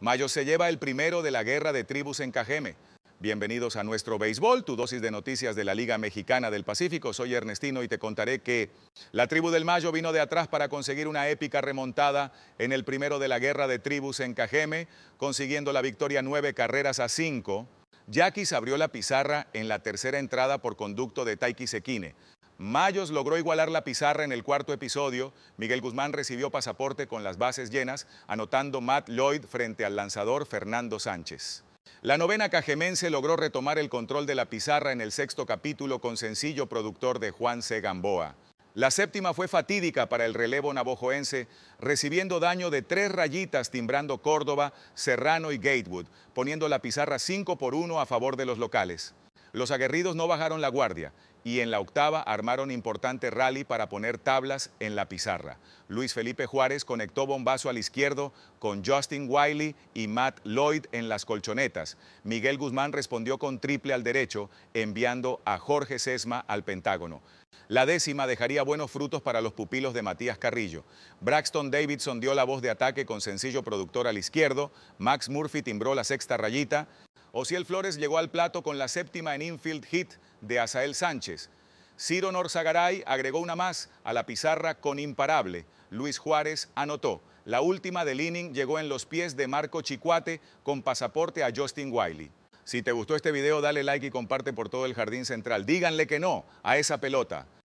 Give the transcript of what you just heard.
Mayo se lleva el primero de la guerra de tribus en Cajeme. Bienvenidos a nuestro béisbol, tu dosis de noticias de la Liga Mexicana del Pacífico. Soy Ernestino y te contaré que la tribu del Mayo vino de atrás para conseguir una épica remontada en el primero de la guerra de tribus en Cajeme, consiguiendo la victoria nueve carreras a cinco. Yaquis abrió la pizarra en la tercera entrada por conducto de Taiki Sekine. Mayos logró igualar la pizarra en el cuarto episodio. Miguel Guzmán recibió pasaporte con las bases llenas, anotando Matt Lloyd frente al lanzador Fernando Sánchez. La novena cajemense logró retomar el control de la pizarra en el sexto capítulo con sencillo productor de Juan C. Gamboa. La séptima fue fatídica para el relevo navojoense, recibiendo daño de tres rayitas timbrando Córdoba, Serrano y Gatewood, poniendo la pizarra 5 por 1 a favor de los locales. Los aguerridos no bajaron la guardia y en la octava armaron importante rally para poner tablas en la pizarra. Luis Felipe Juárez conectó bombazo al izquierdo con Justin Wiley y Matt Lloyd en las colchonetas. Miguel Guzmán respondió con triple al derecho, enviando a Jorge Sesma al Pentágono. La décima dejaría buenos frutos para los pupilos de Matías Carrillo. Braxton Davidson dio la voz de ataque con sencillo productor al izquierdo, Max Murphy timbró la sexta rayita, Ociel Flores llegó al plato con la séptima en infield hit de Asael Sánchez. Ciro Norzagaray agregó una más a la pizarra con imparable. Luis Juárez anotó. La última del inning llegó en los pies de Marco Chicuate con pasaporte a Justin Wiley. Si te gustó este video, dale like y comparte por todo el jardín central. Díganle que no a esa pelota.